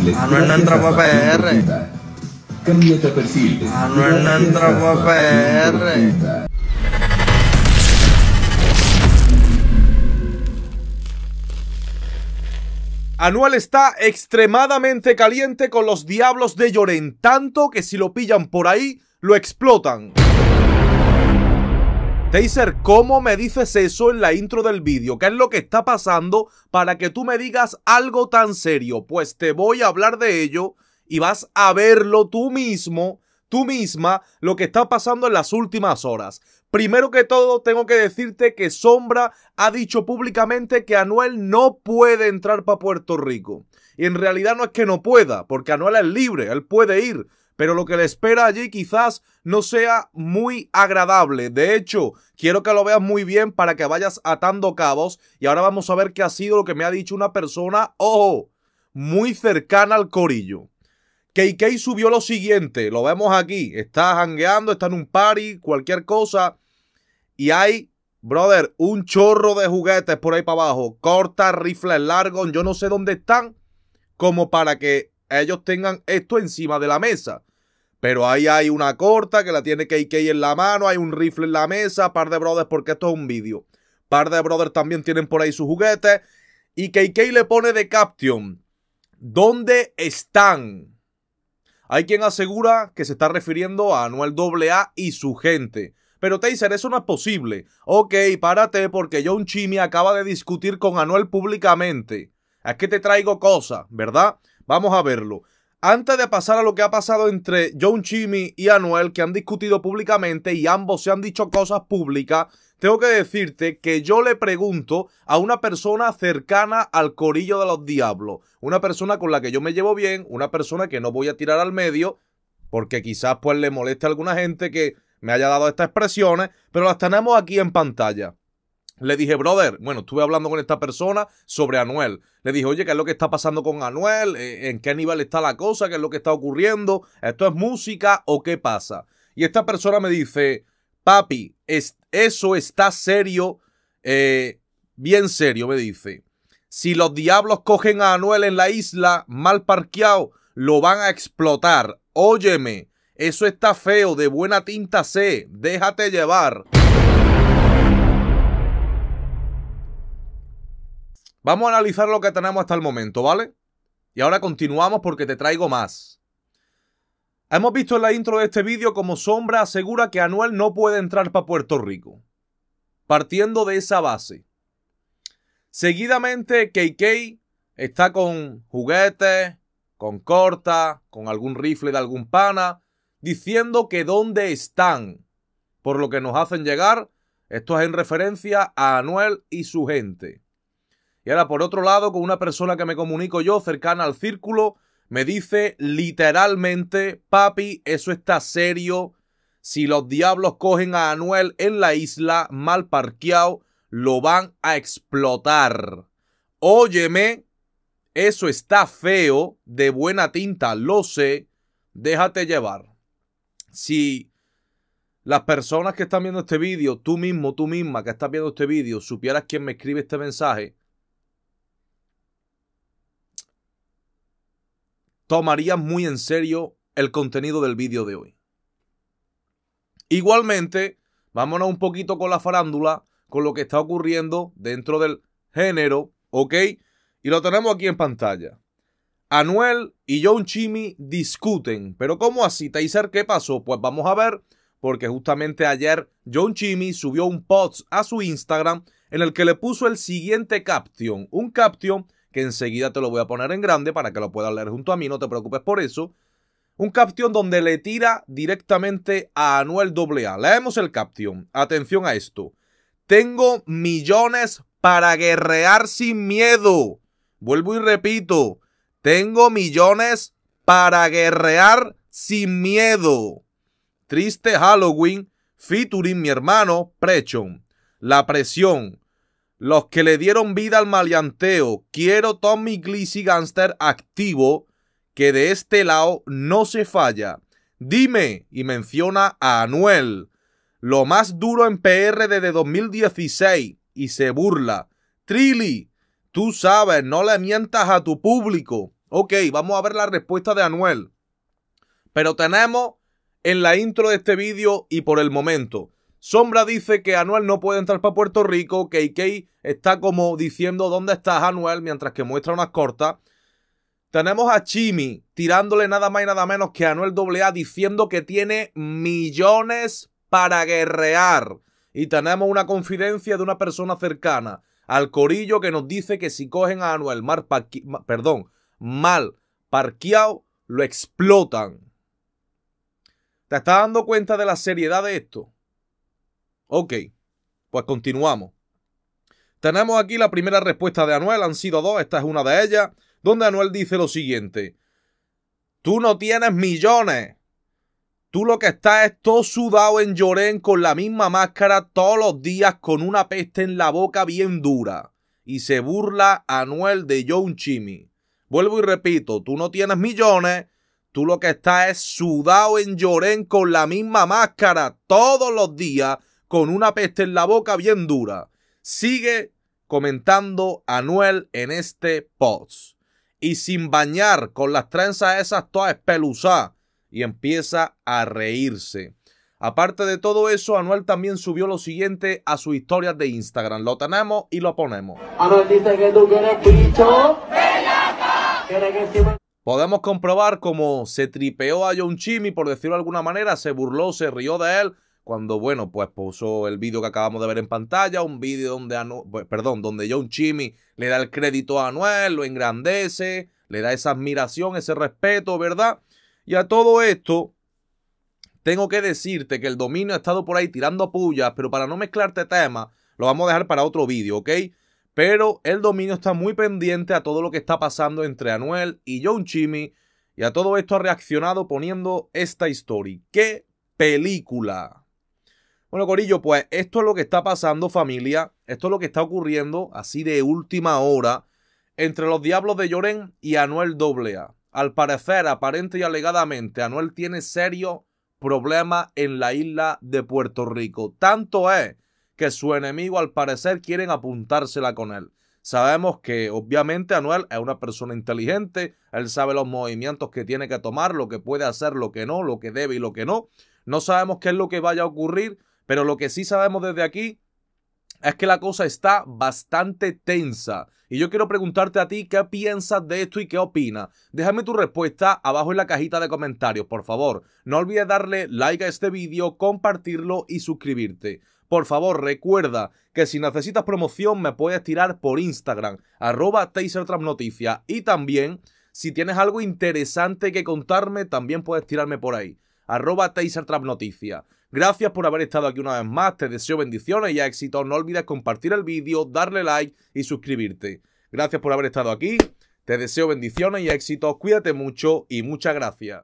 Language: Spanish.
entra Anuel ah, no ah, está extremadamente caliente con los diablos de Lloren, tanto que si lo pillan por ahí, lo explotan. Taser, ¿cómo me dices eso en la intro del vídeo? ¿Qué es lo que está pasando para que tú me digas algo tan serio? Pues te voy a hablar de ello y vas a verlo tú mismo, tú misma, lo que está pasando en las últimas horas. Primero que todo, tengo que decirte que Sombra ha dicho públicamente que Anuel no puede entrar para Puerto Rico. Y en realidad no es que no pueda, porque Anuel es libre, él puede ir pero lo que le espera allí quizás no sea muy agradable. De hecho, quiero que lo veas muy bien para que vayas atando cabos. Y ahora vamos a ver qué ha sido lo que me ha dicho una persona, ojo, muy cercana al corillo. KK subió lo siguiente, lo vemos aquí, está jangueando, está en un party, cualquier cosa. Y hay, brother, un chorro de juguetes por ahí para abajo. Corta, rifles largos, yo no sé dónde están, como para que ellos tengan esto encima de la mesa. Pero ahí hay una corta que la tiene KK en la mano, hay un rifle en la mesa, par de brothers, porque esto es un vídeo. Par de brothers también tienen por ahí sus juguetes. Y KK le pone de caption, ¿dónde están? Hay quien asegura que se está refiriendo a Anuel AA y su gente. Pero Taser, eso no es posible. Ok, párate porque John Chimmy acaba de discutir con Anuel públicamente. Es que te traigo cosas, ¿verdad? Vamos a verlo. Antes de pasar a lo que ha pasado entre John Chimmy y Anuel, que han discutido públicamente y ambos se han dicho cosas públicas, tengo que decirte que yo le pregunto a una persona cercana al corillo de los diablos, una persona con la que yo me llevo bien, una persona que no voy a tirar al medio, porque quizás pues le moleste a alguna gente que me haya dado estas expresiones, pero las tenemos aquí en pantalla. Le dije, brother, bueno, estuve hablando con esta persona sobre Anuel. Le dije, oye, ¿qué es lo que está pasando con Anuel? Eh, ¿En qué nivel está la cosa? ¿Qué es lo que está ocurriendo? ¿Esto es música o qué pasa? Y esta persona me dice, papi, eso está serio, eh, bien serio, me dice. Si los diablos cogen a Anuel en la isla, mal parqueado, lo van a explotar. Óyeme, eso está feo, de buena tinta sé, déjate llevar. Vamos a analizar lo que tenemos hasta el momento, ¿vale? Y ahora continuamos porque te traigo más. Hemos visto en la intro de este vídeo como Sombra asegura que Anuel no puede entrar para Puerto Rico. Partiendo de esa base. Seguidamente, KK está con juguetes, con corta, con algún rifle de algún pana, diciendo que dónde están. Por lo que nos hacen llegar, esto es en referencia a Anuel y su gente. Y ahora, por otro lado, con una persona que me comunico yo, cercana al círculo, me dice literalmente, papi, eso está serio. Si los diablos cogen a Anuel en la isla, mal parqueado, lo van a explotar. Óyeme, eso está feo, de buena tinta, lo sé. Déjate llevar. Si las personas que están viendo este vídeo, tú mismo, tú misma que estás viendo este vídeo, supieras quién me escribe este mensaje, tomaría muy en serio el contenido del vídeo de hoy. Igualmente, vámonos un poquito con la farándula, con lo que está ocurriendo dentro del género, ¿ok? Y lo tenemos aquí en pantalla. Anuel y John Chimmy discuten, pero ¿cómo así, Taser? ¿Qué pasó? Pues vamos a ver, porque justamente ayer John Chimmy subió un post a su Instagram en el que le puso el siguiente caption, un caption que enseguida te lo voy a poner en grande para que lo puedas leer junto a mí, no te preocupes por eso. Un caption donde le tira directamente a Anuel AA. Leemos el caption. Atención a esto. Tengo millones para guerrear sin miedo. Vuelvo y repito. Tengo millones para guerrear sin miedo. Triste Halloween, featuring mi hermano Prechon. La presión, los que le dieron vida al maleanteo. Quiero Tommy Glissy Gangster activo, que de este lado no se falla. Dime, y menciona a Anuel, lo más duro en PR desde 2016, y se burla. Trilly, tú sabes, no le mientas a tu público. Ok, vamos a ver la respuesta de Anuel. Pero tenemos en la intro de este vídeo y por el momento Sombra dice que Anuel no puede entrar para Puerto Rico. KK está como diciendo dónde estás, Anuel, mientras que muestra unas cortas. Tenemos a Chimi tirándole nada más y nada menos que a Anuel AA diciendo que tiene millones para guerrear. Y tenemos una confidencia de una persona cercana al Corillo que nos dice que si cogen a Anuel mal, perdón, mal parqueado, lo explotan. ¿Te estás dando cuenta de la seriedad de esto? Ok, pues continuamos. Tenemos aquí la primera respuesta de Anuel, han sido dos, esta es una de ellas, donde Anuel dice lo siguiente. Tú no tienes millones. Tú lo que estás es todo sudado en llorén con la misma máscara todos los días con una peste en la boca bien dura. Y se burla Anuel de John Chimmy. Vuelvo y repito, tú no tienes millones. Tú lo que estás es sudado en llorén con la misma máscara todos los días con una peste en la boca bien dura. Sigue comentando Anuel en este post. Y sin bañar, con las trenzas esas Toda espeluzadas. Y empieza a reírse. Aparte de todo eso, Anuel también subió lo siguiente a sus historias de Instagram. Lo tenemos y lo ponemos. Podemos comprobar cómo se tripeó a John Chimmy, por decirlo de alguna manera, se burló, se rió de él cuando, bueno, pues puso el vídeo que acabamos de ver en pantalla, un vídeo donde, pues, perdón, donde John Chimmy le da el crédito a Anuel, lo engrandece, le da esa admiración, ese respeto, ¿verdad? Y a todo esto, tengo que decirte que el dominio ha estado por ahí tirando pullas, pero para no mezclarte temas, lo vamos a dejar para otro vídeo, ¿ok? Pero el dominio está muy pendiente a todo lo que está pasando entre Anuel y John Chimmy. Y a todo esto ha reaccionado poniendo esta historia. ¡Qué película! Bueno, Corillo, pues esto es lo que está pasando, familia. Esto es lo que está ocurriendo, así de última hora, entre los Diablos de Lloren y Anuel Doblea. Al parecer, aparente y alegadamente, Anuel tiene serio problema en la isla de Puerto Rico. Tanto es que su enemigo, al parecer, quieren apuntársela con él. Sabemos que obviamente Anuel es una persona inteligente, él sabe los movimientos que tiene que tomar, lo que puede hacer, lo que no, lo que debe y lo que no. No sabemos qué es lo que vaya a ocurrir, pero lo que sí sabemos desde aquí es que la cosa está bastante tensa. Y yo quiero preguntarte a ti qué piensas de esto y qué opinas. Déjame tu respuesta abajo en la cajita de comentarios, por favor. No olvides darle like a este vídeo, compartirlo y suscribirte. Por favor, recuerda que si necesitas promoción me puedes tirar por Instagram, arroba Y también, si tienes algo interesante que contarme, también puedes tirarme por ahí, arroba Gracias por haber estado aquí una vez más, te deseo bendiciones y éxitos. No olvides compartir el vídeo, darle like y suscribirte. Gracias por haber estado aquí, te deseo bendiciones y éxitos, cuídate mucho y muchas gracias.